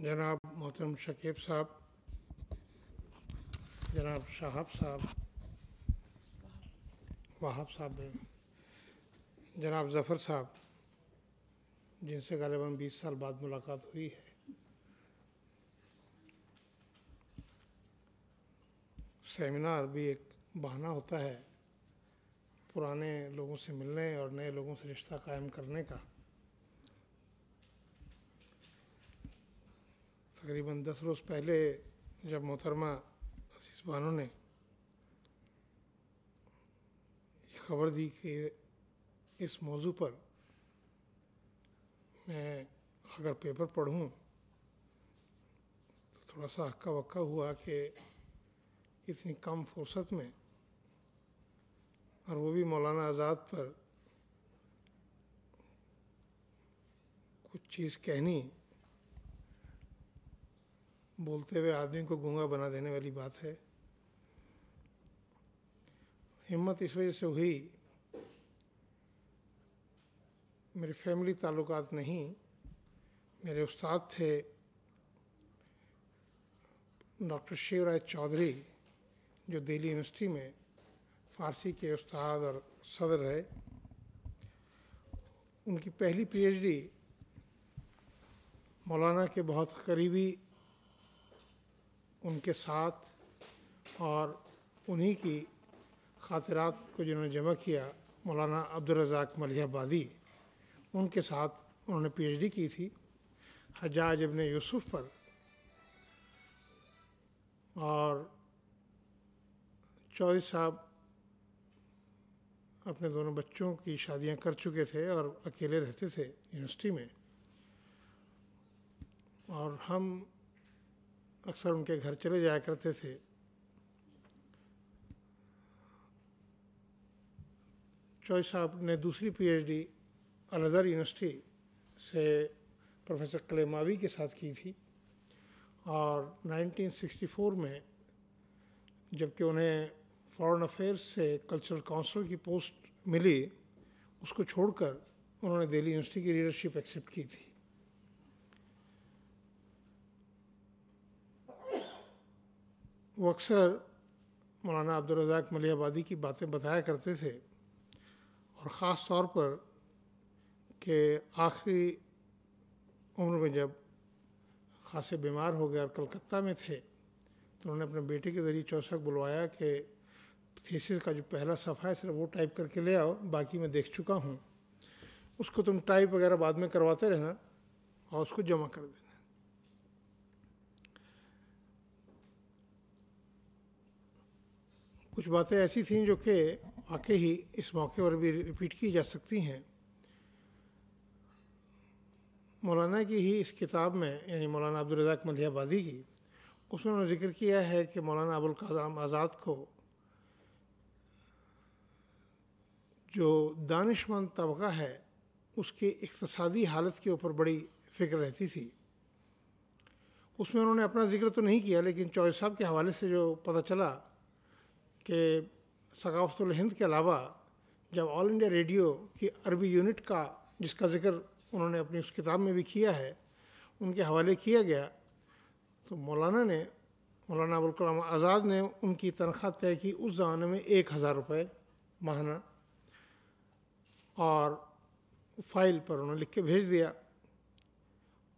जनाब मोहतरम शकीब साहब जनाब शाहब साहब वाहब साहब जनाब ज़फ़र साहब जिनसे गालिबा बीस साल बाद मुलाकात हुई है सेमिनार भी एक बहाना होता है पुराने लोगों से मिलने और नए लोगों से रिश्ता कायम करने का तकरीबन दस रोज़ पहले जब मोहतरमा अजीज़ ने खबर दी कि इस मौजू पर मैं अगर पेपर पढ़ूं तो थोड़ा सा हक्का वक्का हुआ कि इतनी कम फुर्सत में और वो भी मौलाना आज़ाद पर कुछ चीज़ कहनी बोलते हुए आदमी को गूंगा बना देने वाली बात है हिम्मत इस वजह से हुई मेरे फैमिली ताल्लुकात नहीं मेरे उस्ताद थे डॉक्टर शिवराय चौधरी जो दिल्ली यूनिवर्सिटी में फारसी के उस्ताद और सदर रहे उनकी पहली पीएचडी मौलाना के बहुत करीबी उनके साथ और उन्हीं की खातरात को जिन्होंने जमा किया मौलाना अब्दुलरजाक मलियाबादी उनके साथ उन्होंने पीएचडी की थी हजाज अबन यूसुफ पर और चौधरी साहब अपने दोनों बच्चों की शादियां कर चुके थे और अकेले रहते थे यूनिवर्सिटी में और हम अक्सर उनके घर चले जाया करते थे चौय साहब ने दूसरी पीएचडी अलजर यूनिवर्सिटी से प्रोफेसर कलेमावी के साथ की थी और 1964 में जबकि उन्हें फॉरेन अफेयर्स से कल्चरल काउंसिल की पोस्ट मिली उसको छोड़कर उन्होंने दिल्ली यूनिवर्सिटी की लीडरशिप एक्सेप्ट की थी वो अक्सर मौलाना अब्दुलरजाक मलियाबादी की बातें बताया करते थे और ख़ास तौर पर कि आखिरी उम्र में जब खासे बीमार हो गए और कलकत्ता में थे तो उन्होंने अपने बेटे के ज़रिए चौसक बुलवाया कि थीसिस का जो पहला सफ़ा है सिर्फ वो टाइप करके ले आओ बाकी मैं देख चुका हूँ उसको तुम टाइप वगैरह बाद में करवाते रहना और उसको जमा कर देना कुछ बातें ऐसी थीं जो कि वाकई ही इस मौके पर भी रिपीट की जा सकती हैं मौलाना की ही इस किताब में यानी मौलाना अब्दुलरजाक मलियाबादी की उसमें उन्होंने जिक्र किया है कि मौलाना अबुल कलाम आज़ाद को जो दानिशमंद तबका है उसके इकतसादी हालत के ऊपर बड़ी फिक्र रहती थी उसमें उन्होंने अपना जिक्र तो नहीं किया लेकिन चौधरी साहब के हवाले से जो पता चला कि सकाफ़तुल हिंद के अलावा जब ऑल इंडिया रेडियो की अरबी यूनिट का जिसका ज़िक्र उन्होंने अपनी उस किताब में भी किया है उनके हवाले किया गया तो मौलाना ने मौलाना अबुलकलाम आज़ाद ने उनकी तनख्वाह तय की उस ज़माने में एक हज़ार रुपये माहाना और फाइल पर उन्होंने लिख के भेज दिया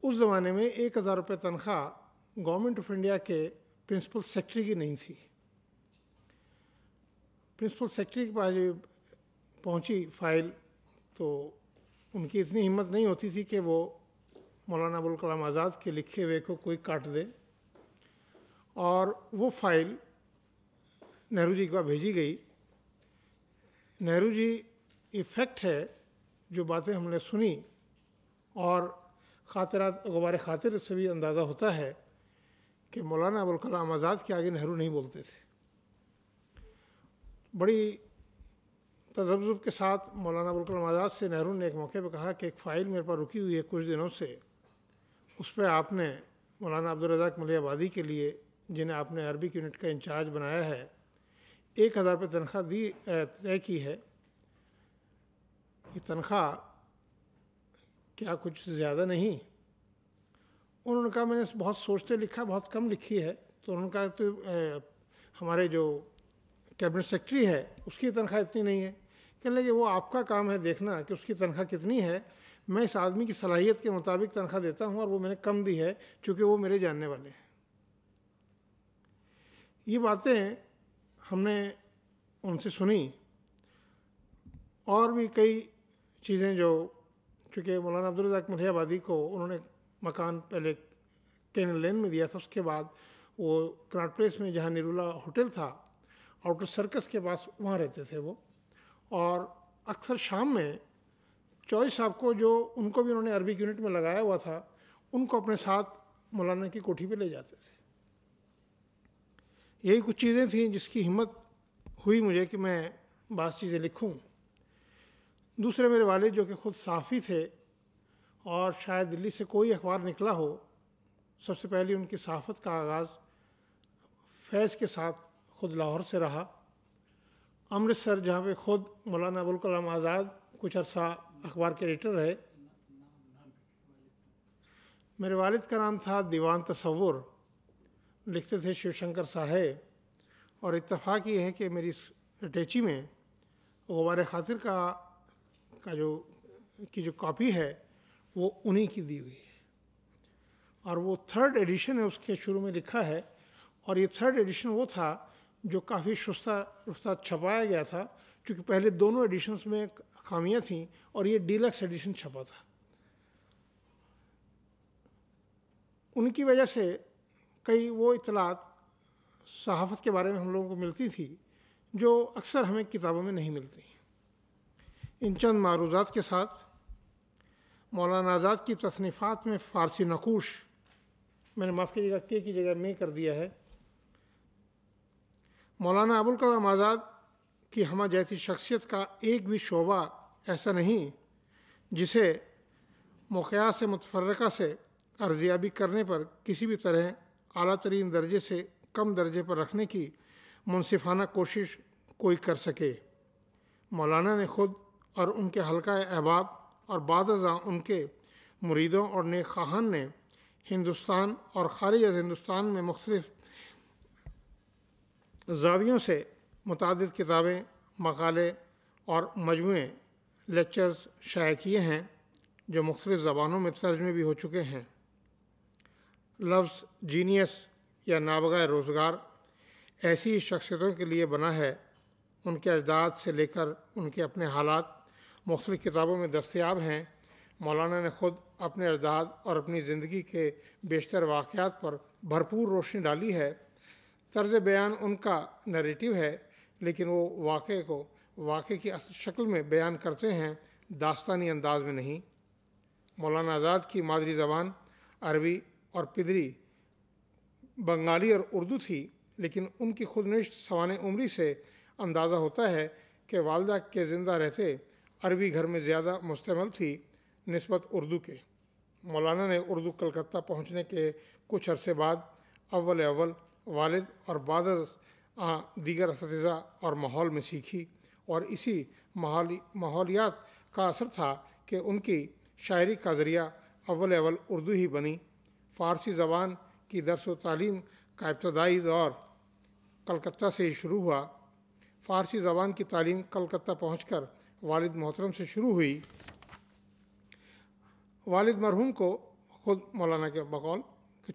उस ज़माने में एक हज़ार रुपये तनख्वाह गवर्नमेंट ऑफ इंडिया के प्रिंसिपल सेक्रेटरी की नहीं थी प्रिंसिपल सेक्रेटरी के पास पहुंची फाइल तो उनकी इतनी हिम्मत नहीं होती थी कि वो मौलाना अबुल कलाम आज़ाद के लिखे हुए को कोई काट दे और वो फाइल नेहरू जी के पास भेजी गई नेहरू जी इफ़ेक्ट है जो बातें हमने सुनी और खातरात गुबार खातिर से भी अंदाज़ा होता है कि मौलाना अबुल कलाम आज़ाद के आगे नेहरू नहीं बोलते थे बड़ी तजब्जुब के साथ मौलाना अबुलकलम आज़ाद से नेहरू ने एक मौके पर कहा कि एक फ़ाइल मेरे पास रुकी हुई है कुछ दिनों से उस पर आपने मौलाना अब्दुलरजाक मलियाबादी के लिए जिन्हें आपने अरबिक यूनिट का इंचार्ज बनाया है एक हज़ार रुपये तनख्वाह दी तय की है ये तनख्वाह क्या कुछ ज़्यादा नहीं उन्होंने कहा मैंने बहुत सोचते लिखा बहुत कम लिखी है तो उन्होंने कहा तो हमारे जो कैबिनेट सेक्रेटरी है उसकी तनख्वाह इतनी नहीं है कहने लगे वो आपका काम है देखना कि उसकी तनख्वाह कितनी है मैं इस आदमी की सलाहियत के मुताबिक तनख्वाह देता हूँ और वो मैंने कम दी है चूँकि वो मेरे जानने वाले हैं ये बातें हमने उनसे सुनी और भी कई चीज़ें जो चूँकि मौलाना अब्दुल्रजाक मुठियाबादी को उन्होंने मकान पहले कैन लेन में दिया था उसके बाद वो कनाट प्लेस में जहाँ निरुला होटल था आउटर सर्कस के पास वहाँ रहते थे वो और अक्सर शाम में चौई साहब को जो उनको भी उन्होंने अरबिक यूनिट में लगाया हुआ था उनको अपने साथ मौलाना की कोठी पे ले जाते थे यही कुछ चीज़ें थी जिसकी हिम्मत हुई मुझे कि मैं बास चीज़ें लिखूं दूसरे मेरे वाले जो कि ख़ुद साफ़ी थे और शायद दिल्ली से कोई अखबार निकला हो सबसे पहले उनकी सहाफ़त का आगाज़ फैज़ के साथ खुद लाहौर से रहा अमृतसर जहाँ पे खुद मौलाना अबुल कलाम आज़ाद कुछ अरसा अखबार के एडिटर रहे मेरे वालिद का नाम था दीवान तस्वुर लिखते थे शिवशंकर साहेब और इतफ़ाक़ ये है कि मेरी अटैची में गुबार खातिर का का जो की जो कॉपी है वो उन्हीं की दी हुई है और वो थर्ड एडिशन है उसके शुरू में लिखा है और ये थर्ड एडिशन वो था जो काफ़ी सुस्ता रुस्ता छपाया गया था क्योंकि पहले दोनों एडिशन्स में खामियां थीं और ये डीलक्स एडिशन छपा था उनकी वजह से कई वो इतलात सहाफ़त के बारे में हम लोगों को मिलती थी जो अक्सर हमें किताबों में नहीं मिलती इन चंद मारूजात के साथ मौलाना आज़ाद की तसनीफ़ात में फ़ारसी नकूश मैंने माफ़ कीजिएगा के की जगह में कर दिया है मौलाना अबुल कलाम आज़ाद की हम जैसी शख्सियत का एक भी शोबा ऐसा नहीं जिसे मौक़ से मुतफरका से अर्जियाबी करने पर किसी भी तरह अली तरीन दर्जे से कम दर्जे पर रखने की मुनसिफाना कोशिश कोई कर सके मौलाना ने खुद और उनके हल्का अहबाब और बाद उनके मुरीदों और नेक खान ने हिंदुस्तान और ख़ारिज हिंदुस्तान में मुख्तलिफ़ जावियों से मुतद किताबें मकाले और मजमू लेक्चर्स शाये किए हैं जो मुख्तलिफ़ ज़बानों में तर्जमे भी हो चुके हैं लफ्स जीनीस या नाबगा रोज़गार ऐसी शख्सियतों के लिए बना है उनके अजदाद से लेकर उनके अपने हालात मुख्तलिफ़ किताबों में दस्याब हैं मौलाना ने ख़ुद अपने अजदाद और अपनी ज़िंदगी के बेशतर वाक़ात पर भरपूर रोशनी डाली है तर्ज बयान उनका नरेटिव है लेकिन वो वाक़े को वाक़े की असल शक्ल में बयान करते हैं दास्तानी अंदाज में नहीं मौलाना आज़ाद की मादरी ज़बान अरबी और पिदरी बंगाली और उर्दू थी लेकिन उनकी खुदनिश्त सवान उम्री से अंदाज़ा होता है कि वालदा के ज़िंदा रहते अरबी घर में ज़्यादा मुस्तमल थी नस्बत उर्दू के मौलाना ने उर्दू कलकत्ता पहुँचने के कुछ अरसे बाद अव्वल अव्वल वालद और बाद दीगर इस और माहौल में सीखी और इसी माहौलियात का असर था कि उनकी शायरी का ज़रिया अव्वल अवल उर्दू ही बनी फ़ारसी ज़बान की दरस व तालीम का इब्तदाई दौर कलकत्ता से ही शुरू हुआ फ़ारसी ज़बान की तालीम कलकत्ता पहुँच कर वालद मोहतरम से शुरू हुई वालद मरहूम को ख़ुद मौलाना के बकौल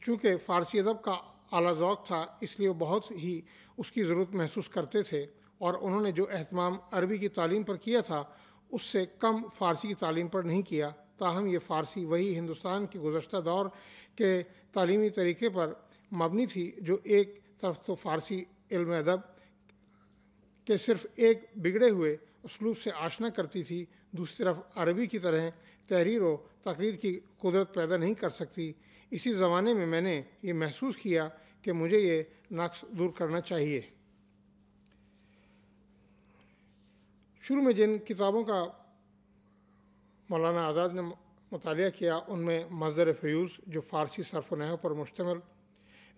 चूँकि फ़ारसी अदब का अला ओक था इसलिए वो बहुत ही उसकी ज़रूरत महसूस करते थे और उन्होंने जो अहतमाम अरबी की तालीम पर किया था उससे कम फ़ारसी की तालीम पर नहीं किया ताहम ये फ़ारसी वही हिंदुस्तान के गुजशत दौर के तलीमी तरीके पर मबनी थी जो एक तरफ तो फ़ारसी इल्म अदब के सिर्फ एक बिगड़े हुए उसलूब से आशना करती थी दूसरी तरफ अरबी की तरह तहरीर व तकरीर की कुदरत पैदा नहीं कर सकती इसी ज़माने में मैंने ये महसूस किया कि मुझे ये नक्श दूर करना चाहिए शुरू में जिन किताबों का मौलाना आज़ाद ने मुताल किया उनमें मजर फ्यूज़ जो फ़ारसी नह पर मुश्तमल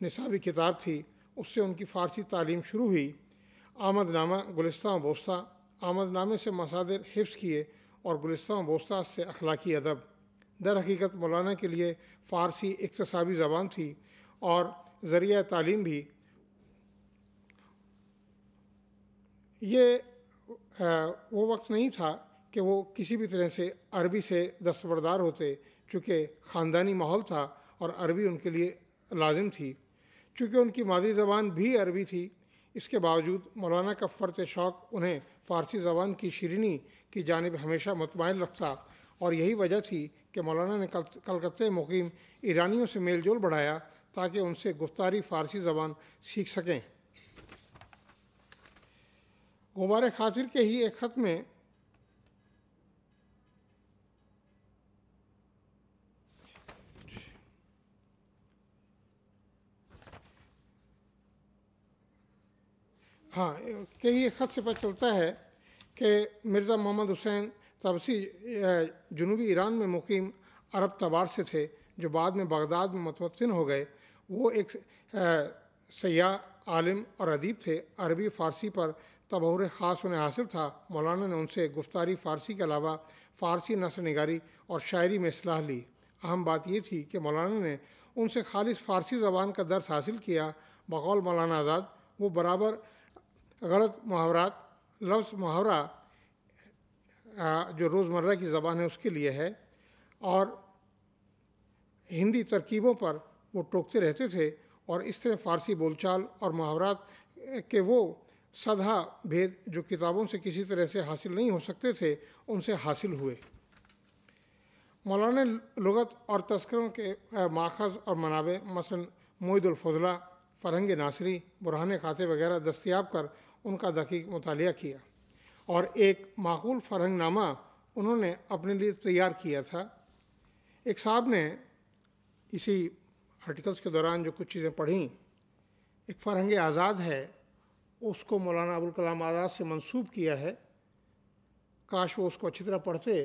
निसाबी किताब थी उससे उनकी फ़ारसी तालीम शुरू हुई आमदनामा गुलस्ता बोस्ता आमदनामे से मसादिर हिफ्स किए और गुलस्ता बोस्ता से अखलाकी अदब दर हकीकत मौलाना के लिए फ़ारसी इकतसाबी ज़बान थी और ज़रिया तालीम भी ये वो वक्त नहीं था कि वो किसी भी तरह से अरबी से दस्तबरदार होते चूँकि ख़ानदानी माहौल था और अरबी उनके लिए लाजिम थी चूँकि उनकी मादरी ज़बान भी अरबी थी इसके बावजूद मौलाना का फ़र्त शौक़ उन्हें फ़ारसी ज़बान की शरीनी की जानब हमेशा मतमायल रखता और यही वजह थी कि मौलाना ने कलकत्ते मुकीम ईरानियों से मेल जोल बढ़ाया ताकि उनसे गुफ्तारी फ़ारसी ज़बान सीख सकें गुबार खातिर के ही एक ख़त में हाँ के ही एक ख़त से पता चलता है कि मिर्ज़ा मोहम्मद हुसैन तबसी जनूबी ईरान में मुकीम अरब तबार से थे जो बाद में बगदाद में मतवन हो गए वो एक सयाह आलिम और अदीब थे अरबी फ़ारसी पर तबहर ख़ास उन्हें हासिल था मौलाना ने उनसे गुफ्तारी फ़ारसी के अलावा फ़ारसी नसर नगारी और शायरी में सलाह ली अहम बात यह थी कि मौलाना ने उनसे खालिश फ़ारसी ज़बान का दर्स हासिल किया बकौल मौलाना आज़ाद वो बराबर गलत मुहावरात लफ्ज़ मुहावरा जो रोज़मर्रा की ज़बान है उसके लिए है और हिंदी तरकीबों पर वो टोकते रहते थे और इस तरह फ़ारसी बोलचाल और मुहावरात के वो सदा भेद जो किताबों से किसी तरह से हासिल नहीं हो सकते थे उनसे हासिल हुए मौलाना लगत और तस्करों के माखज़ और मनाबे मसन मोईदुलफजला फरहंग नासरी बुरहान खाते वगैरह दस्तियाब कर उनका दकीक मुताल किया और एक माकूल नामा उन्होंने अपने लिए तैयार किया था एक साहब ने इसी आर्टिकल्स के दौरान जो कुछ चीज़ें पढ़ी एक फरहंग आज़ाद है उसको मौलाना अबुल कलाम आज़ाद से मंसूब किया है काश वो उसको अच्छी तरह पढ़ते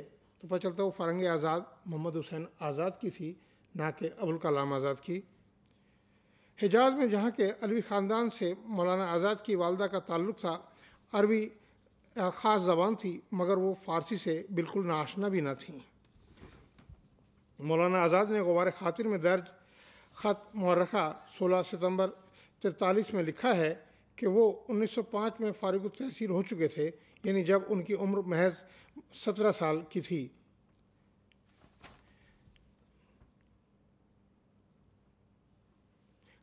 तो पता चलता वो फरहंग आज़ाद मोहम्मद हुसैन आज़ाद की थी ना कि अबुल कलाम आज़ाद की हिजाज में जहाँ के अलवी ख़ानदान से मौलाना आज़ाद की वालदा का ताल्लुक़ था अरबी ख़ास ज़बान थी मगर वो फ़ारसी से बिल्कुल नाशना भी ना थी मौलाना आज़ाद ने गुबार खातिर में दर्ज ख़त मरखा सोलह सितंबर तिरतालीस में लिखा है कि वो 1905 में फारग तहसील हो चुके थे यानी जब उनकी उम्र महज 17 साल की थी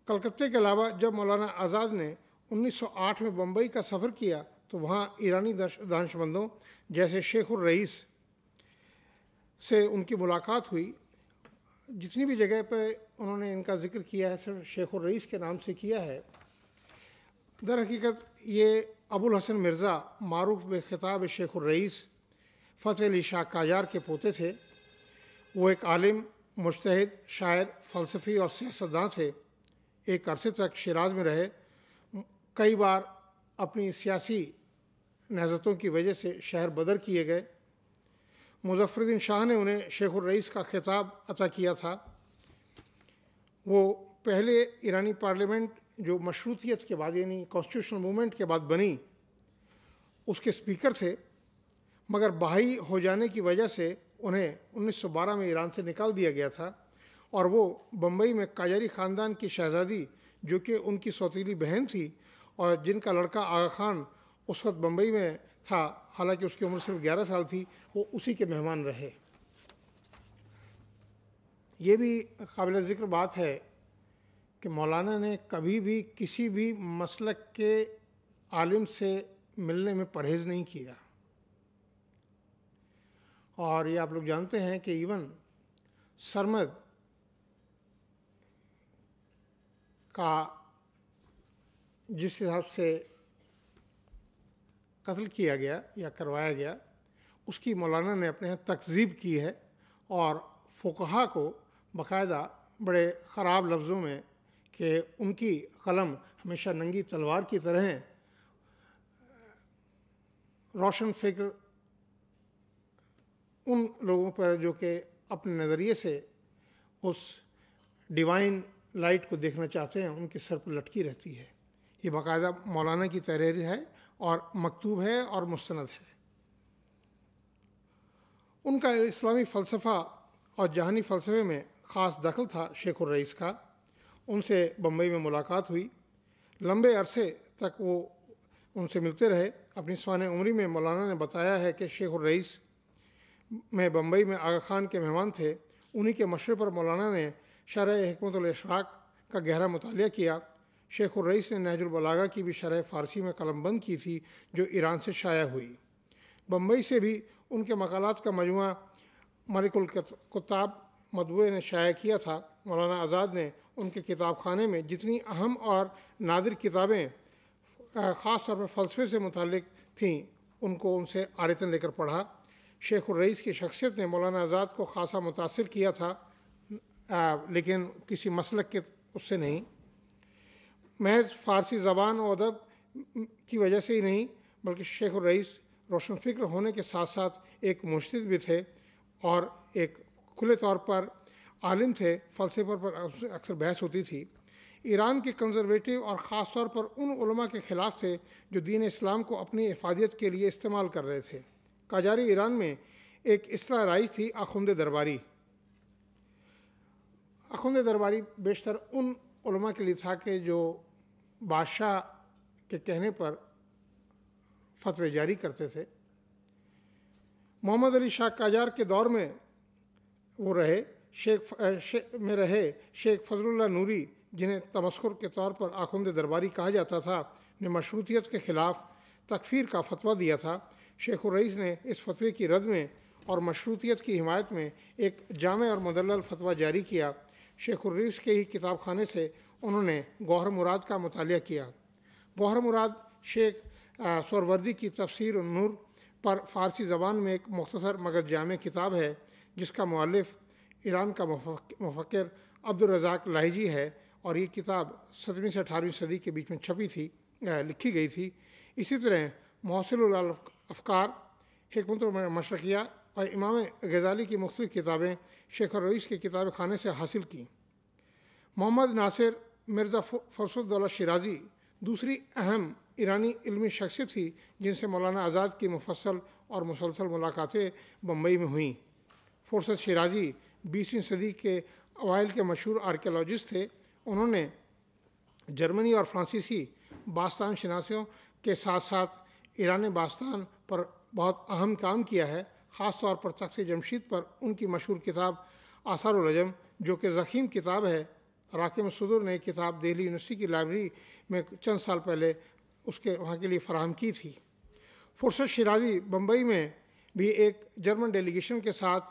कलकत्ते के अलावा जब मौलाना आज़ाद ने 1908 में बम्बई का सफ़र किया तो वहाँ ईरानी दानशमंदों जैसे शेख रईस से उनकी मुलाकात हुई जितनी भी जगह पर उन्होंने इनका जिक्र किया है सिर्फ शेख रईस के नाम से किया है दर हकीकत ये अबुल हसन मिर्ज़ा मारूफ मरूफ खिताब शेख रईस फ़तेह अली शाह काजार के पोते थे वो एक आलिम मुश्तहद शायर फ़लसफ़ी और सियासतदान थे एक अरसे तक शराज में रहे कई बार अपनी सियासी नहजतों की वजह से शहर बदर किए गए मुजफ्फरुद्दीन शाह ने उन्हें शेख रईस का खिताब अता किया था वो पहले ईरानी पार्लियामेंट जो मशरूतीत के बाद यानी कॉन्स्टिट्यूशनल मूवमेंट के बाद बनी उसके स्पीकर थे मगर बाही हो जाने की वजह से उन्हें 1912 में ईरान से निकाल दिया गया था और वो बम्बई में काजारी ख़ानदान की शहज़ादी जो कि उनकी सौतीली बहन थी और जिनका लड़का आगा खान उस वक्त बम्बई में था हालांकि उसकी उम्र सिर्फ 11 साल थी वो उसी के मेहमान रहे ये भी काबिल ज़िक्र बात है कि मौलाना ने कभी भी किसी भी मसलक के आलिम से मिलने में परहेज़ नहीं किया और ये आप लोग जानते हैं कि इवन सरमद का जिस हिसाब से कत्ल किया गया या करवाया गया उसकी मौलाना ने अपने यहाँ तकजीब की है और फोकहा को बाकायदा बड़े ख़राब लफ्ज़ों में कि उनकी कलम हमेशा नंगी तलवार की तरह रोशन फिक्र उन लोगों पर जो कि अपने नज़रिए से उस डिवाइन लाइट को देखना चाहते हैं उनके सर पर लटकी रहती है ये बाकायदा मौलाना की तहरीर है और मकतूब है और मुस्ंद है उनका इस्लामी फ़लसफ़ा और जहानी फ़लसफ़े में ख़ास दखल था शेख रईस का उनसे बम्बई में मुलाकात हुई लंबे अरसे तक वो उनसे मिलते रहे अपनी स्वान उम्री में मौलाना ने बताया है कि शेख रईस में बम्बई में आगा खान के मेहमान थे उन्हीं के मशरे पर मौलाना ने शरा हमत का गहरा मुताल किया शेख उर्रईस ने नैजुलबलागा की भी शरह फ़ारसी में कलम बंद की थी जो ईरान से शाया हुई बम्बई से भी उनके मकालत का मजमू मलिकुल कुताब मदबू ने शाया किया था मौलाना आज़ाद ने उनके किताब खाने में जितनी अहम और नादिर किताबें ख़ास तौर पर फ़लसफे से मुतक थीं उनको उनसे आरतन लेकर पढ़ा शेख उर्रईस की शख्सियत ने मौलाना आज़ाद को खासा मुतासर किया था आ, लेकिन किसी मसलक के उससे नहीं महज फ़ारसी ज़बान और अदब की वजह से ही नहीं बल्कि शेख रईस रोशन फिक्र होने के साथ साथ एक मुश्त भी थे और एक खुले तौर पर आलिम थे फलसफे पर अक्सर बहस होती थी ईरान के कंजरवेटिव और ख़ास तौर पर उन उलमा के ख़िलाफ़ थे जो दीन इस्लाम को अपनी हफादियत के लिए इस्तेमाल कर रहे थे काजारी ईरान में एक इसरा राइज थी आखुंद दरबारी आखुंद दरबारी बेशतर उन के लिए था कि जो बादशाह के कहने पर फतवे जारी करते थे मोहम्मद अली शाह काजार के दौर में वो रहे शेख शे, में रहे शेख फजलुल्ला नूरी जिन्हें तमस्कुर के तौर पर आखुंद दरबारी कहा जाता था ने मशरूतियत के ख़िलाफ़ तकफीर का फतवा दिया था शेख रईस ने इस फतवे की रद्द में और मशरूतियत की हिमायत में एक जाम और मदल फतवा जारी किया शेख रईस के ही किताब खाने से उन्होंने गौहर मुराद का मताल किया गौहर मुराद शेख सरवर्दी की तफसर नूर पर फ़ारसी ज़बान में एक मख्तसर मगर जाम किताब है जिसका मुआलफ ईरान का मफकर अब्दुलरजाक लाहिजी है और ये किताब सतवीं से अठारहवीं सदी के बीच में छपी थी लिखी गई थी इसी तरह मौसल अफकार हमत मशरकिया और इमाम गजाली की मुख्तु किताबें शेख रईस की किताब खाने से हासिल की मोहम्मद नासिर मिर्ज़ा फसलदौला शराजी दूसरी अहम ईरानी इलमी शख्सियत थी जिनसे मौलाना आज़ाद की मुफसल और मुसलसल मुलाकातें बम्बई में हुईं फुरसत शराजी बीसवीं सदी के अवाइल के मशहूर आर्कियोलॉजिस्ट थे उन्होंने जर्मनी और फ्रांसीसी बास्तान शनासियों के साथ साथ ईरान बास्तान पर बहुत अहम काम किया है ख़ास तौर पर तख्त जमशीद पर उनकी मशहूर किताब आसार आसारजम जो कि ज़ख़ीम किताब है राकेब सदूर ने किताब दिल्ली यूनिवर्सिटी की लाइब्रेरी में चंद साल पहले उसके वहाँ के लिए फराहम की थी फुर्सत शराजी बम्बई में भी एक जर्मन डेलीगेशन के साथ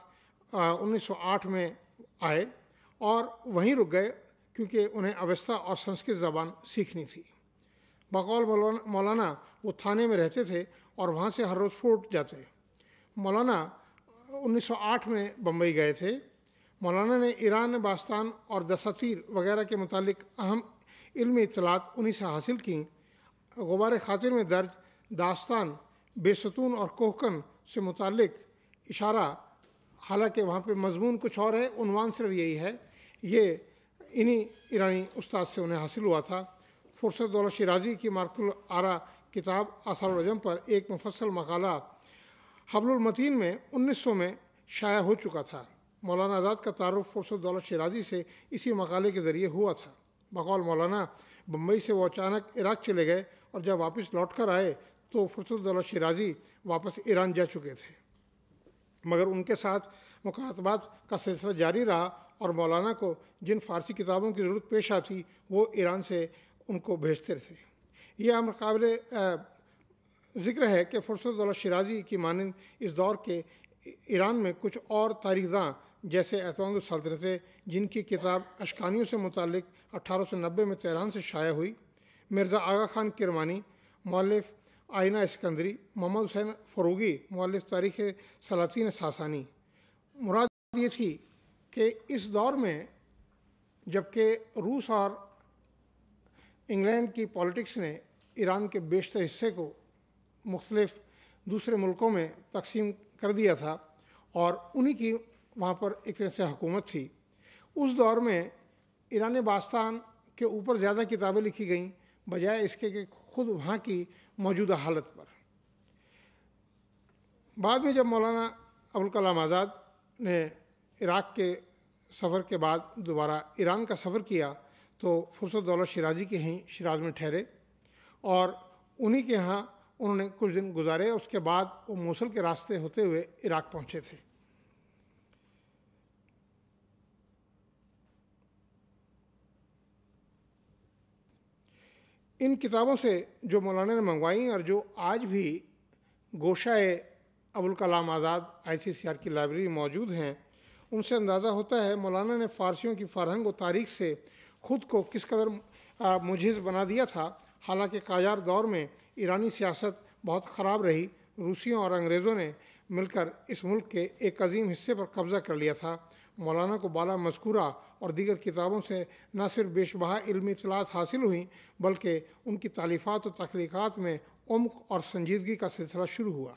आ, 1908 में आए और वहीं रुक गए क्योंकि उन्हें अवस्था और संस्कृत ज़बान सीखनी थी बकौल मौलाना वो थाने में रहते थे और वहाँ से हर रोज़ फोर्ट जाते मौलाना 1908 में बम्बई गए थे मौलाना ने ईरान बास्तान और दसातीर वगैरह के मुतालिक अहम इल्म इतलात उन्हीं से हासिल की गुबार खातिर में दर्ज दास्तान बेसतून और कोहकन से मुतक इशारा हालांकि वहाँ पर मजमून कुछ और है उनवान सिर्फ यही है ये इन्हीं ईरानी उस्ताद से उन्हें हासिल हुआ था फुर्सत दौलत शराजी की मारकुल आरा किताब आसारजम पर एक मुफसल मकाला हबलमतीन में उन्नीस सौ में शाया हो चुका था मौलाना आज़ाद का तारुफ दौलत शराजी से इसी मकाले के ज़रिए हुआ था बकौल मौलाना बम्बई से वो अचानक इराक चले गए और जब वापस लौट कर आए तो दौलत शराजी वापस ईरान जा चुके थे मगर उनके साथ मुखातबात का सिलसिला जारी रहा और मौलाना को जिन फ़ारसी किताबों की ज़रूरत पेश आती वो ईरान से उनको भेजते थे ये अमर काबिल ज़िक्र है कि दौलत शराजी की मानंद इस दौर के ईरान में कुछ और तारीखदा जैसे एतवान सल्तनतें जिनकी किताब अशकानियों से मुतल नब्बे में तेहरान से शाया हुई मिर्ज़ा आगा खान किरमानी मौलफ आइना सिकंदरी मोहम्मद हुसैन फरूगी मौलफ तारीख सलातिन सासानी मुराद ये थी कि इस दौर में जबकि रूस और इंग्लैंड की पॉलिटिक्स ने ईरान के बेशतर हिस्से को मुख्तलफ दूसरे मुल्कों में तकसीम कर दिया था और उन्हीं की वहाँ पर एक तरह से हुकूमत थी उस दौर में ईरान बास्तान के ऊपर ज़्यादा किताबें लिखी गईं बजाय इसके कि खुद वहाँ की मौजूदा हालत पर बाद में जब मौलाना अबुल कलाम आज़ाद ने इराक़ के सफ़र के बाद दोबारा ईरान का सफ़र किया तो फुरसत दौलत शराजी के ही शराज में ठहरे और उन्हीं के यहाँ उन्होंने कुछ दिन गुजारे उसके बाद वो मूसल के रास्ते होते हुए इराक़ पहुँचे थे इन किताबों से जो मौलाना ने मंगवाई और जो आज भी गोशाए अबुल कलाम आज़ाद आर की लाइब्रेरी मौजूद हैं उनसे अंदाज़ा होता है मौलाना ने फ़ारसियों की फ़रहंग व तारीख से खुद को किस कदर मुझे बना दिया था हालांकि काजार दौर में ईरानी सियासत बहुत ख़राब रही रूसियों और अंग्रेज़ों ने मिलकर इस मुल्क के एक अजीम हिस्से पर कब्ज़ा कर लिया था मौलाना को बाला मस्कुरा और दीगर किताबों से न सिर्फ बेशबहा इलमी इतलात हासिल हुई बल्कि उनकी तालीफ़ात और तख्लीक़ात में उम्क और संजीदगी का सिलसिला शुरू हुआ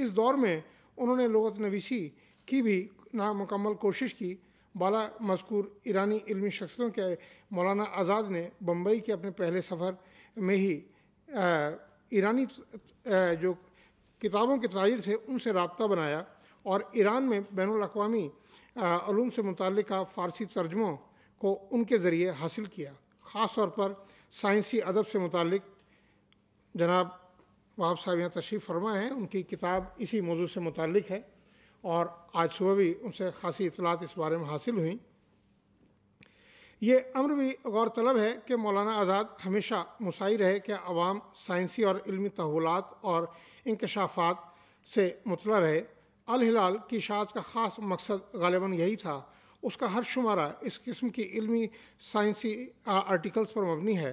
इस दौर में उन्होंने लगत नवीसी की भी नामकम्मल कोशिश की बाला मस्कूर ईरानी इलमी शख्सियों के मौलाना आज़ाद ने बम्बई के अपने पहले सफ़र में ही ईरानी जो किताबों के ताजिर थे उनसे रबता बनाया और ईरान में बैन अवी ूम से मुतल फ़ारसी तर्जमों को उनके ज़रिए हासिल किया ख़ास तौर पर साइंसी अदब से मुतल जनाब वहाब साहब यहाँ तशरीफ़ फरमा है उनकी किताब इसी मौजू से मुतल है और आज सुबह भी उनसे खासी इतलात इस बारे में हासिल हुई ये अम्र भी गौरतलब है कि मौलाना आज़ाद हमेशा मुसाई रहे कि आवाम साइंसी और इलमी तहूलात और इंकशाफात से मुतला रहे अल हिलाल की शाज का ख़ास मकसद गालिबा यही था उसका हर शुमारा इस किस्म की इलमी साइंसी आर्टिकल्स पर मबनी है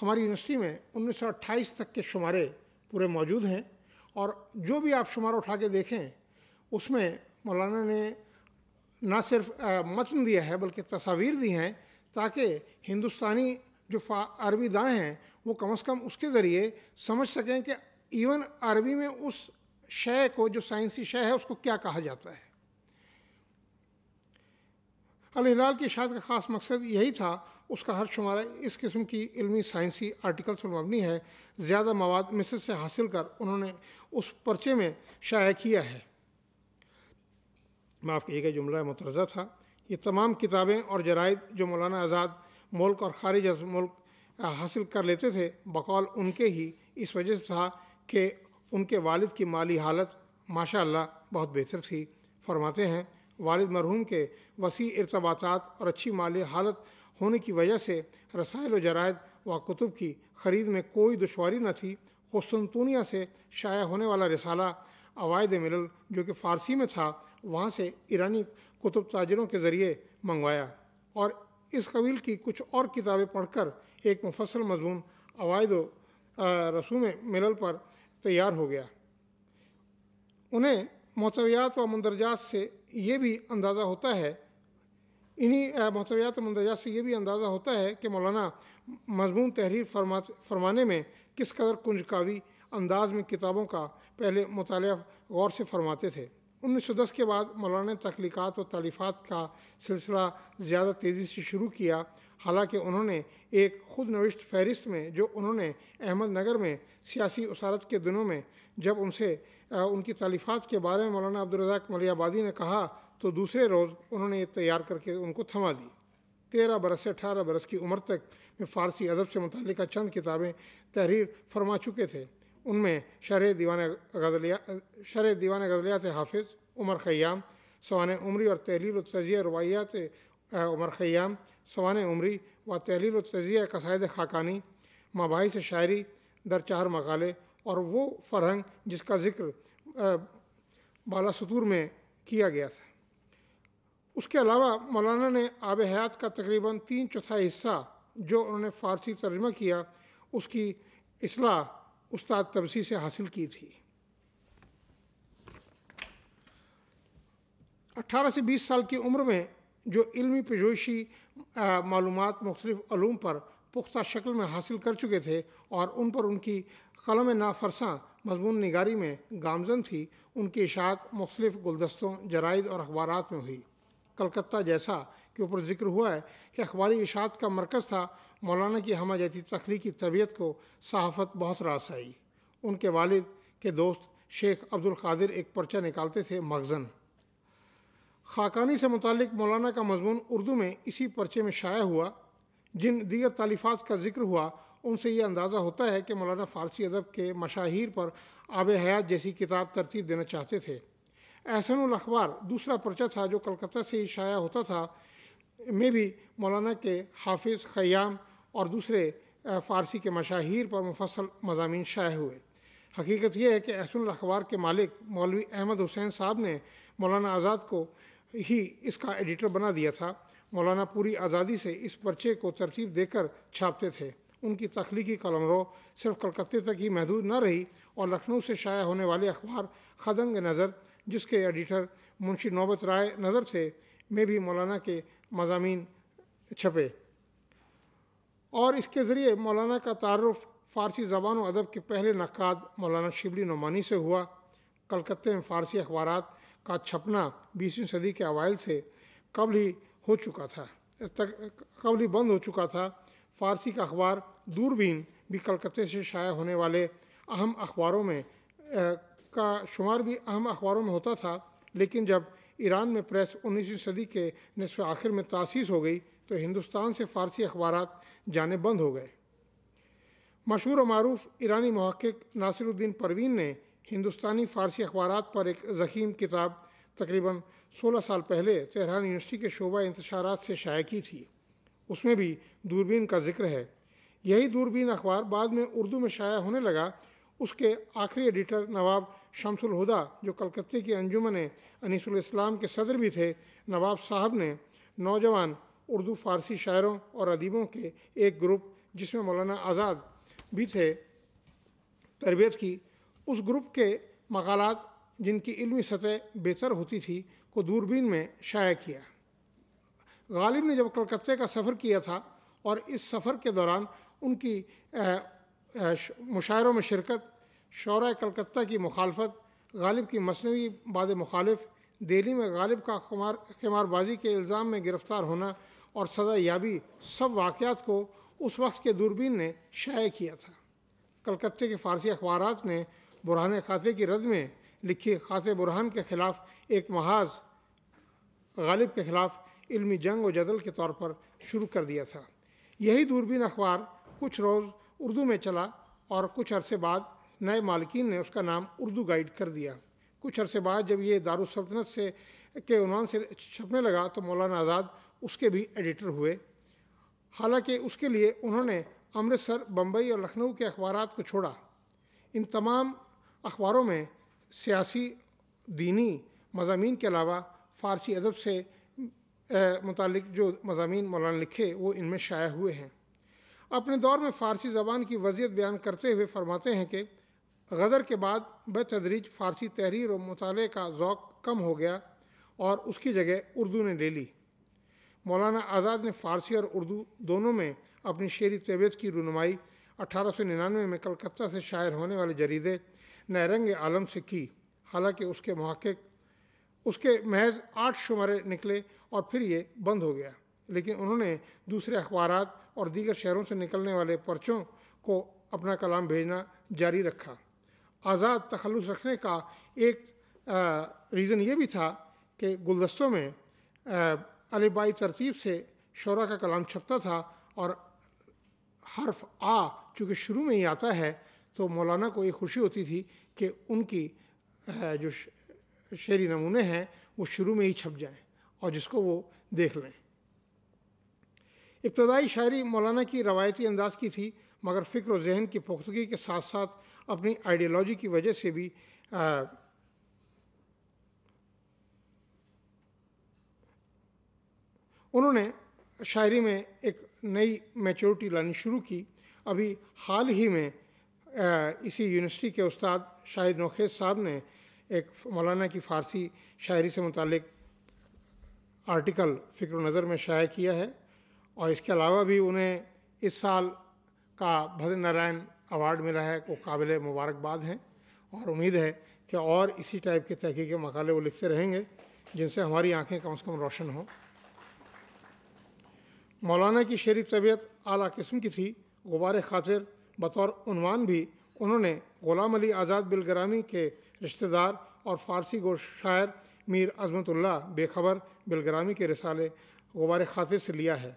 हमारी यूनिवर्सिटी में 1928 तक के शुमारे पूरे मौजूद हैं और जो भी आप शुमारा उठा के देखें उसमें मौलाना ने ना सिर्फ मतन दिया है बल्कि तस्वीर दी हैं ताकि हिंदुस्तानी जो अरबी दाएँ हैं वो कम अज़ कम उसके ज़रिए समझ सकें कि इवन अरबी में उस शय को जो साइंसी शय है उसको क्या कहा जाता है अलीलाल की शायद का ख़ास मकसद यही था उसका हर शुमारा इस किस्म की इलमी साइंसी आर्टिकल्स पर मबनी है ज़्यादा मवाद मिसर से हासिल कर उन्होंने उस पर्चे में शाया किया है माफ़ कीजिएगा जुमला मतरजा था ये तमाम किताबें और जराइद जो मौलाना आज़ाद मुल्क और खारिज मुल्क हासिल कर लेते थे बकौल उनके ही इस वजह से था कि उनके वालिद की माली हालत माशा बहुत बेहतर थी फरमाते हैं वालिद मरहूम के वसी इरतबात और अच्छी माली हालत होने की वजह से रसायल जरायद व कुतुब की ख़रीद में कोई दुशारी न थी खुस्तनतूनिया से शाया होने वाला रिसाला अवायद मिलल जो कि फ़ारसी में था वहाँ से ईरानी कुतुब ताजरों के ज़रिए मंगवाया और इस कबील की कुछ और किताबें पढ़कर एक मुफसल मजमून अवायद रसूम मिलल पर तैयार हो गया उन्हें मौसवियात व मंदरजात से ये भी अंदाज़ा होता है इन्हीं व मंदरजात से ये भी अंदाज़ा होता है कि मौलाना मजमून तहरीर फरमा फरमाने में किस कदर कुंज अंदाज में किताबों का पहले मुताल गौर से फरमाते थे उन्नीस सौ दस के बाद मौलाना ने तख्लीक़ात व तालीफ़ात का सिलसिला ज़्यादा तेज़ी से शुरू किया हालांकि उन्होंने एक खुद नविष्ट फहरिस्त में जो उन्होंने अहमदनगर में सियासी वसारत के दिनों में जब उनसे आ, उनकी तालीफ़ात के बारे में मौलाना अब्दुलरजाक मलियाबादी ने कहा तो दूसरे रोज़ उन्होंने ये तैयार करके उनको थमा दी तेरह बरस से अठारह बरस की उम्र तक में फ़ारसी अदब से मुतल चंद किताबें तहरीर फरमा चुके थे उनमें शरह दीवान गज़लिया शरह दीवान गज़लियात हाफिज़ उमर ख़याम सवान उमरी और तहलील तजिया रवायात उमर ख़याम सवान उमरी व तहलील तजिया कसायद खाकानी मबाई से शायरी दर चार मकाले और वो फरहंग जिसका जिक्र बाला सतूर में किया गया था उसके अलावा मौलाना ने आब हयात का तकरीबन तीन चौथाई हिस्सा जो उन्होंने फ़ारसी तर्जमा किया उसकी असलाह उस्ताद तबसी से हासिल की थी 18 से 20 साल की उम्र में जो इल्मी पेजोशी मालूम मुख्तलिफ़ूम पर पुख्ता शक्ल में हासिल कर चुके थे और उन पर उनकी कलम नाफरसा मजमून निगारी में गामजन थी उनकी इशात मुख्तलिफ गुलदस्तों जराइद और अखबार में हुई कलकत्ता जैसा के ऊपर जिक्र हुआ है कि अखबारी इशात का मरकज़ था मौलाना की हमा जैसी तख्लीकी तबीयत को सहाफत बहुत रास आई उनके वालिद के दोस्त शेख अब्दुल एक पर्चा निकालते थे मगजन खाकानी से मुतक मौलाना का मजमून उर्दू में इसी पर्चे में शाया हुआ जिन दीगर तालीफ़ात का जिक्र हुआ उनसे यह अंदाज़ा होता है कि मौलाना फ़ारसी अदब के मशाहिर पर आब हयात जैसी किताब तरतीब देना चाहते थे एहसन अखबार दूसरा पर्चा था जो कलकत्ता से ही शाया होता था में भी मौलाना के हाफिज़ ख़याम और दूसरे फ़ारसी के मशाहिर पर मुफसल मजामी शाये हुए हकीकत यह है कि एहसन अखबार के मालिक मौलवी अहमद हुसैन साहब ने मौलाना आज़ाद को ही इसका एडिटर बना दिया था मौलाना पूरी आज़ादी से इस पर्चे को तरतीब देकर छापते थे उनकी तख्लीकी रो सिर्फ कलकत्ते तक ही महदूद न रही और लखनऊ से शाया होने वाले अखबार खदंग नज़र जिसके एडिटर मुंशी नौबत राय नज़र से में भी मौलाना के मजामी छपे और इसके ज़रिए मौलाना का तारफ़ फ़ारसी ज़बान अदब के पहले नक़ाद मौलाना शिबली नुमानी से हुआ कलकत्ते में फ़ारसी अखबार का छपना बीसवीं सदी के अवाइल से कबल ही हो चुका था कबल ही बंद हो चुका था फारसी का अखबार दूरबीन भी कलकत्ते से शाया होने वाले अहम अखबारों में आ, का शुमार भी अहम अखबारों में होता था लेकिन जब ईरान में प्रेस उन्नीसवीं सदी के नसफ आखिर में तासीस हो गई तो हिंदुस्तान से फ़ारसी अखबार जाने बंद हो गए मशहूर मरूफ ईरानी महक़ नासिरुद्दीन परवीन ने हिंदुस्तानी फ़ारसी अखबार पर एक ज़ख़ीम किताब तकरीबन 16 साल पहले तेहरान यूनिवर्सिटी के शोबा इंतशार से शाया की थी उसमें भी दूरबीन का जिक्र है यही दूरबीन अखबार बाद में उर्दू में शाया होने लगा उसके आखिरी एडिटर नवाब शमसुल हुदा जो कलकत्ते की अंजुमन अनीसुल इस्लाम के सदर भी थे नवाब साहब ने नौजवान उर्दू फारसी शायरों और अदीबों के एक ग्रुप जिसमें मौलाना आज़ाद भी थे तरबियत की उस ग्रुप के मकालत जिनकी इल्मी सतह बेहतर होती थी को दूरबीन में शाया किया गालिब ने जब कलकत्ते का सफ़र किया था और इस सफ़र के दौरान उनकी मुशायरों में शिरकत शौर कलकत्ता की मुखालफत गालिब की मसनवी बाद मुखालफ दिल्ली में गालिब का खमार खमारबाजी के इल्ज़ाम में गिरफ़्तार होना और सजा याबी सब वाक़ात को उस वक्त के दूरबीन ने शाया किया था कलकत्ते के फ़ारसी अखबार ने बुरहान खासे की रद में लिखी खास बुरहान के ख़िलाफ़ एक महाज गालिब के ख़िलाफ़ इलमी जंग व जदल के तौर पर शुरू कर दिया था यही दूरबीन अखबार कुछ रोज़ उर्दू में चला और कुछ अरसे बाद नए मालकिन ने उसका नाम उर्दू गाइड कर दिया कुछ अरसे बाद जब ये दारुसल्तनत से के उनवान से छपने लगा तो मौलाना आज़ाद उसके भी एडिटर हुए हालांकि उसके लिए उन्होंने अमृतसर बम्बई और लखनऊ के अखबार को छोड़ा इन तमाम अखबारों में सियासी दीनी मजामी के अलावा फ़ारसी अदब से मतलब जो मजामी मौलाना लिखे वो इनमें शाया हुए हैं अपने दौर में फ़ारसी ज़बान की वजियत बयान करते हुए फरमाते हैं कि गदर के बाद बतदरीज फ़ारसी तहरीर और मताल का ओक़ कम हो गया और उसकी जगह उर्दू ने ले ली मौलाना आज़ाद ने फ़ारसी और उर्दू दोनों में अपनी शेरी तबीयत की रुनमाई अठारह सौ निन्यानवे में कलकत्ता से शायर होने वाले जरीदे नहरंग आलम से की हालांकि उसके महक़ उसके महज आठ शुमारे निकले और फिर ये बंद हो गया लेकिन उन्होंने दूसरे अखबार और दीगर शहरों से निकलने वाले पर्चों को अपना कलाम भेजना जारी रखा आज़ाद तखलस रखने का एक रीज़न ये भी था कि गुलदस्तों में अलिबाई तरतीब से शरा का कलाम छपता था और हर्फ आ चूँकि शुरू में ही आता है तो मौलाना को ये खुशी होती थी कि उनकी जो शेरी नमूने हैं वो शुरू में ही छप जाएं और जिसको वो देख लें इब्तदाई शायरी मौलाना की रवायती अंदाज की थी मगर फ़िक्र जहन की पुख्तगी के साथ साथ अपनी आइडियोलॉजी की वजह से भी आ, उन्होंने शायरी में एक नई मेच्योरिटी लानी शुरू की अभी हाल ही में इसी यूनिवर्सिटी के उस्ताद शाहिद नोखेज साहब ने एक मौलाना की फ़ारसी शायरी से मुतक आर्टिकल फ़िक्र नज़र में शाया किया है और इसके अलावा भी उन्हें इस साल का भद्र नारायण अवार्ड मिला है वो काबिल मुबारकबाद हैं और उम्मीद है कि और इसी टाइप के तहकीक मकाले वो लिखते रहेंगे जिनसे हमारी आँखें कम से कम रोशन हों मौलाना की शेरी तबीयत अली किस्म की थी गुबार खातिर बतौर उनवान भी उन्होंने ग़ुलाम अली आज़ाद बिलगरामी के रिश्तेदार और फारसी गो शायर मीर अजमतुल्ला बेखबर बिलगरामी के रिसाले गुबार खातिर से लिया है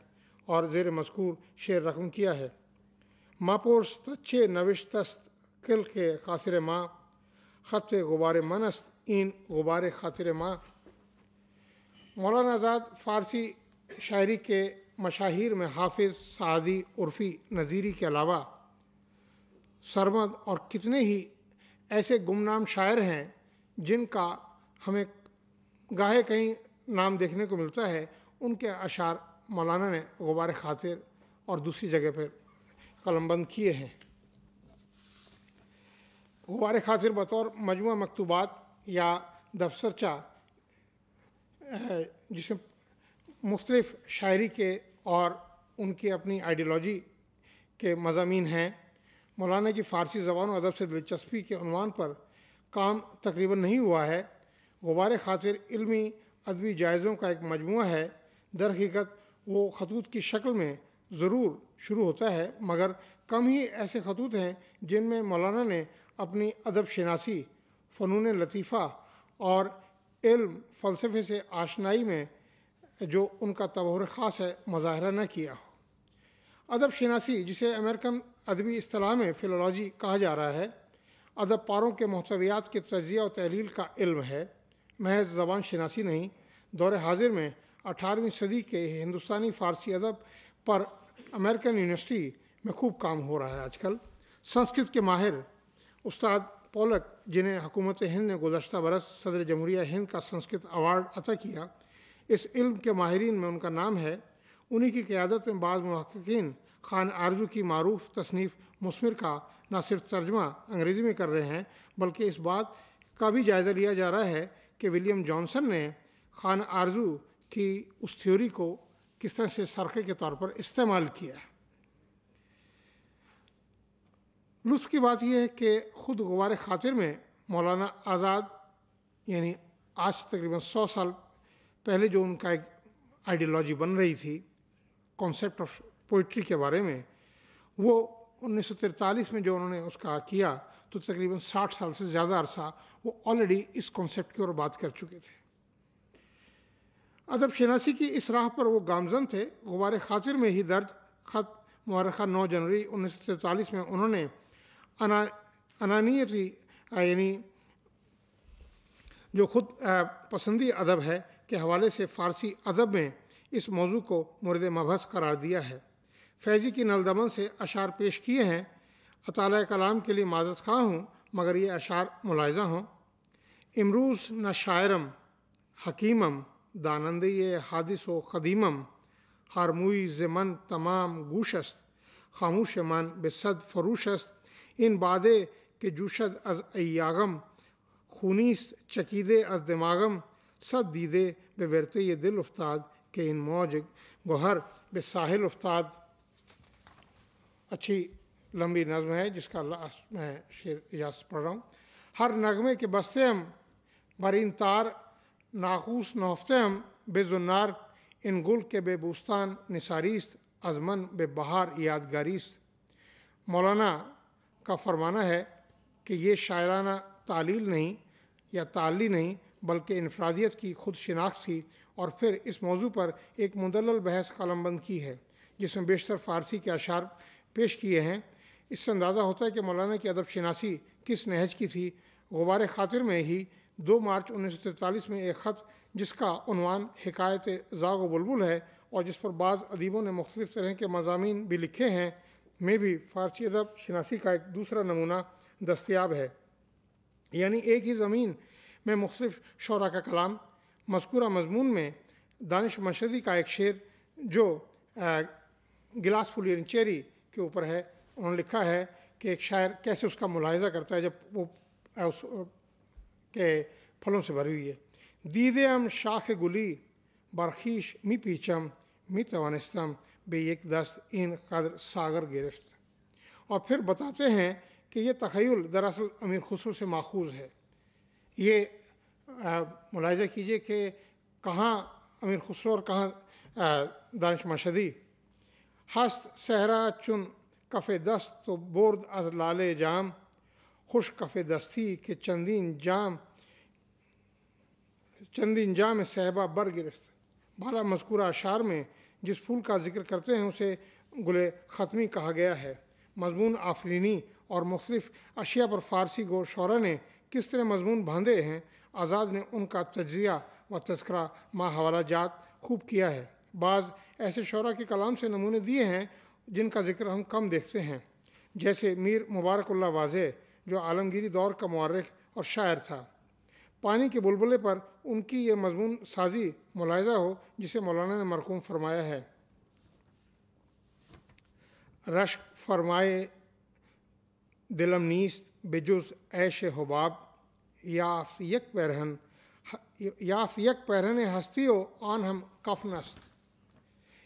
और ज़ेर मस्कूर शेर रकम किया है मापोर्स तच्छे नविशतस्त किल के खासिर माँ ख़त गुबार मनस्त इन गुबार खातिर माँ मौलाना आज़ाद फ़ारसी शायरी के मशाहिर में हाफिज़ सादी उर्फ़ी नज़ीरी के अलावा सरमद और कितने ही ऐसे गुमनाम शायर हैं जिनका हमें गाहे कहीं नाम देखने को मिलता है उनके अशार मौलाना ने गुबार खातिर और दूसरी जगह पर कलमबंद किए हैं गुबार खातिर बतौर मजमू मकतूबात या दफ्सरचा जिसमें मुख्तलफ़ शायरी के और उनकी अपनी आइडियोलॉजी के मजामी हैं मौलाना की फ़ारसी ज़बान और अदब से दिलचस्पी के अनवान पर काम तकरीबन नहीं हुआ है गुबार खातिर इलमी अदबी जायज़ों का एक मजमू है दरहकीकत वो खतूत की शक्ल में ज़रूर शुरू होता है मगर कम ही ऐसे खतूत हैं जिनमें मौलाना ने अपनी अदब शनासी फ़नून लतीफ़ा और इल्म फ़लसफ़े से आशनाई में जो उनका तबहर ख़ास है मुजाहरा न किया हो अदब शनासी जिसे अमेरिकन अदबी असलाह में फ़िलोलॉजी कहा जा रहा है अदब पारों के महसवियात के तजिया और तहलील का इल्म है महज ज़बान शनासी नहीं दौर हाजिर में अठारहवीं सदी के हिंदुस्तानी फ़ारसी अदब पर अमेरिकन यूनिवर्सिटी में खूब काम हो रहा है आजकल संस्कृत के माहिर उस्ताद पोलक जिन्हें हुकूमत हिंद ने गुजशत बरस सदर जमहूरिया हिंद का संस्कृत अवार्ड अता किया इस इल्म के माहरीन में उनका नाम है उन्हीं की क़्यादत में बाद महक्कीन खान आरजू की मरूफ तसनीफ़ मुस्मिर का न सिर्फ तर्जमा अंग्रेज़ी में कर रहे हैं बल्कि इस बात का भी जायज़ा लिया जा रहा है कि विलियम जॉनसन ने खान आरजू की उस थ्योरी को किस तरह से सरक़े के तौर पर इस्तेमाल किया है लुत्फ की बात यह है कि ख़ुद गुबार खातिर में मौलाना आज़ाद यानी आज तकरीबन सौ साल पहले जो उनका एक आइडियोलॉजी बन रही थी कॉन्सेप्ट ऑफ पोइट्री के बारे में वो उन्नीस में जो उन्होंने उसका किया तो तकरीबन 60 साल से ज़्यादा अरसा वो ऑलरेडी इस कॉन्सेप्ट की ओर बात कर चुके थे अदब शनासी की इस राह पर वो गामजन थे गुबार खातिर में ही दर्ज खत मरखा नौ जनवरी उन्नीस में उन्होंने अना अनानियती यानी जो खुद पसंदी अदब है के हवाले से फ़ारसी अदब में इस मौजू को मुर्द मबस करार दिया है फैज़ी की नलदमन से अशार पेश किए हैं अताल कलाम के लिए माजत खा हूँ मगर ये अशार मुलायजा हों इमरूस न शायरम हकीमम दानंद हादिस व कदीमम हारमुई ज़मन तमाम गुशस्त खामोश मन बेसद फरूशस्त इन बादे के जुशद अज अयागम खूनीस चकीदे अज दिमागम सद दीदे बेवरते ये दिल उफ्ताद के इन मौज गुहर बे साहिल उफ्ताद अच्छी लंबी नज़म है जिसका लास्ट में शेर इजाज़ पढ़ रहा हूँ हर नगमे के बस्ते हम बरीन तार नाखूस नहफ्ते हम बेजुनार इन गुल के बेबूस्तान निसारीस्त अजमन बेबहार यादगारीस्त मौलाना का फरमाना है कि ये शायराना तालील नहीं या ताली नहीं बल्कि इनफरादियत की खुद शिनाख्त थी और फिर इस मौजू पर एक मुदल बहस कलमबंद की है जिसमें बेशतर फ़ारसी के अशार पेश किए हैं इससे अंदाज़ा होता है कि मौलाना की अदब शनासी किस नहज की थी गुबार खातिर में ही दो मार्च उन्नीस सौ तैंतालीस में एक ख़त जिसका उनवान हकायत जाग बुलबुल है और जिस पर बाज़ अदीबों ने मुख्तलिफ़ तरह के मजामी भी लिखे हैं में भी फ़ारसी अदब शनासी का एक दूसरा नमूना दस्तियाब है यानी एक ही ज़मीन में मुख्तलिफ शरा का कलाम मस्कूरा मजमून में दानिश मशदी का एक शेर जो गिलास फुलियन चेरी के ऊपर है उन्होंने लिखा है कि एक शायर कैसे उसका मुलायजा करता है जब वो उस के फलों से भरी हुई है दीदे हम शाख गुली बरखीश मी पीचम मी तवानस्तम बे एक दस्त इन कदर सागर गिरस्त और फिर बताते हैं कि ये तखयल दरअसल अमीर खसू से माखूज है ये मुलायजा कीजिए कि कहाँ अमीर खसरू और कहाँ दानश मशदी हस्त सहरा चुन कफ़ दस्त तो बोर्द अज लाले जाम खुश कफ़ दस्ती के चंदीन जाम चंदीन जाम सहबा बर गिरफ्त बाला मस्कूरा अशार में जिस फूल का जिक्र करते हैं उसे गुल ख़त्मी कहा गया है मजमून आफरीनी और मुख्तलिफ़ अशिया पर फ़ारसी गो शौरा ने किस तरह मजमून बांधे हैं आज़ाद ने उनका तजिया व तस्करा माहवाला जात खूब किया है बाज़ ऐसे शरा के कलाम से नमूने दिए हैं जिनका जिक्र हम कम देखते हैं जैसे मीर मुबारकुल्ला वाजे जो आलमगीरी दौर का मौरख और शायर था पानी के बुलबुले पर उनकी ये मजमून साजी मुलायजा हो जिसे मौलाना ने मरकूम फरमाया है रश्क फरमाए दिलम नीस बेजुज ऐश हबाब याफ यक पहरन याफ यक पहरन हस्ती हो आन हम कफनस्त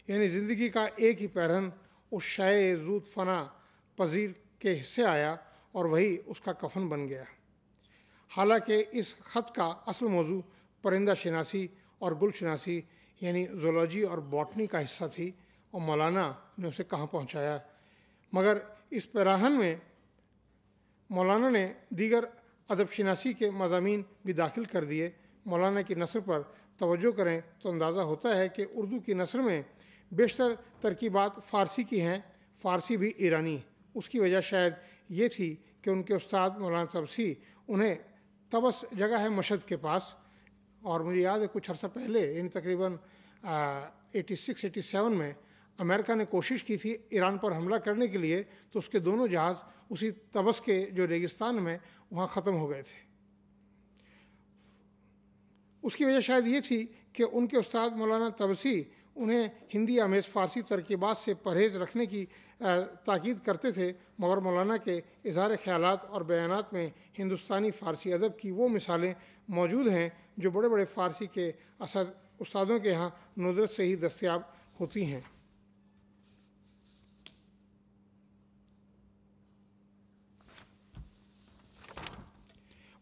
यानी ज़िंदगी का एक ही पैरहन उस शाय जूद फना पजीर के हिस्से आया और वही उसका कफन बन गया हालांकि इस ख़त का असल मौजू परिंदा शनासी और गुल शनासी यानी जोलॉजी और बॉटनी का हिस्सा थी और मौलाना ने उसे कहाँ पहुँचाया मगर इस पैराहन में मौलाना ने दीगर अदब शनासी के मजामी भी दाखिल कर दिए मौलाना की नसर पर तोज्जो करें तो अंदाज़ा होता है कि उर्दू की नसर में बेशतर तरकीबात फ़ारसी की हैं फ़ारसी भी ईरानी उसकी वजह शायद ये थी कि उनके उस्ताद मौलाना तबसी उन्हें तबस जगह है मशद के पास और मुझे याद है कुछ अर्सा पहले इन तकरीबन एटी सिक्स एटी सेवन में अमेरिका ने कोशिश की थी ईरान पर हमला करने के लिए तो उसके दोनों जहाज़ उसी तबस के जो रेगिस्तान में वहाँ ख़त्म हो गए थे उसकी वजह शायद ये थी कि उनके उस्ताद मौलाना तबसी उन्हें हिंदी अमेज़ फारसी तरकीबात से परहेज रखने की ताकीद करते थे मगर मौलाना के इजहार ख्याल और बयान में हिंदुस्तानी फ़ारसी अदब की वो मिसालें मौजूद हैं जो बड़े बड़े फ़ारसी के असद उस्तादों के यहाँ नुदरत से ही दस्तियाब होती हैं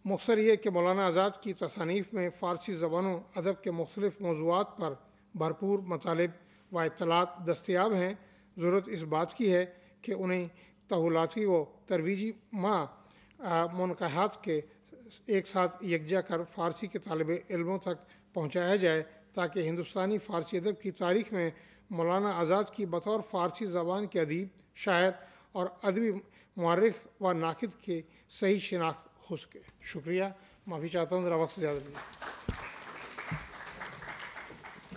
मकसर ये कि मौलाना आज़ाद की तसानीफ़ में फ़ारसी ज़बानों अदब के मुख्तलिफ़ मौजूद पर भरपूर मतलब व इतलात दस्तियाब हैं ज़रूरत इस बात की है कि उन्हें तहलाती व तरवीजी माँ मनकहत के एक साथ यकजा कर फ़ारसी के तलब इलमों तक पहुँचाया जाए ताकि हिंदुस्तानी फ़ारसी अदब की तारीख में मौलाना आज़ाद की बतौर फ़ारसी ज़बान के अदीब शायर और अदबी मारख व नाकद के सही शिनाख्त हो सके शुक्रिया माफ़ी चाहता हूँ ज़रा वक्त ज़्यादा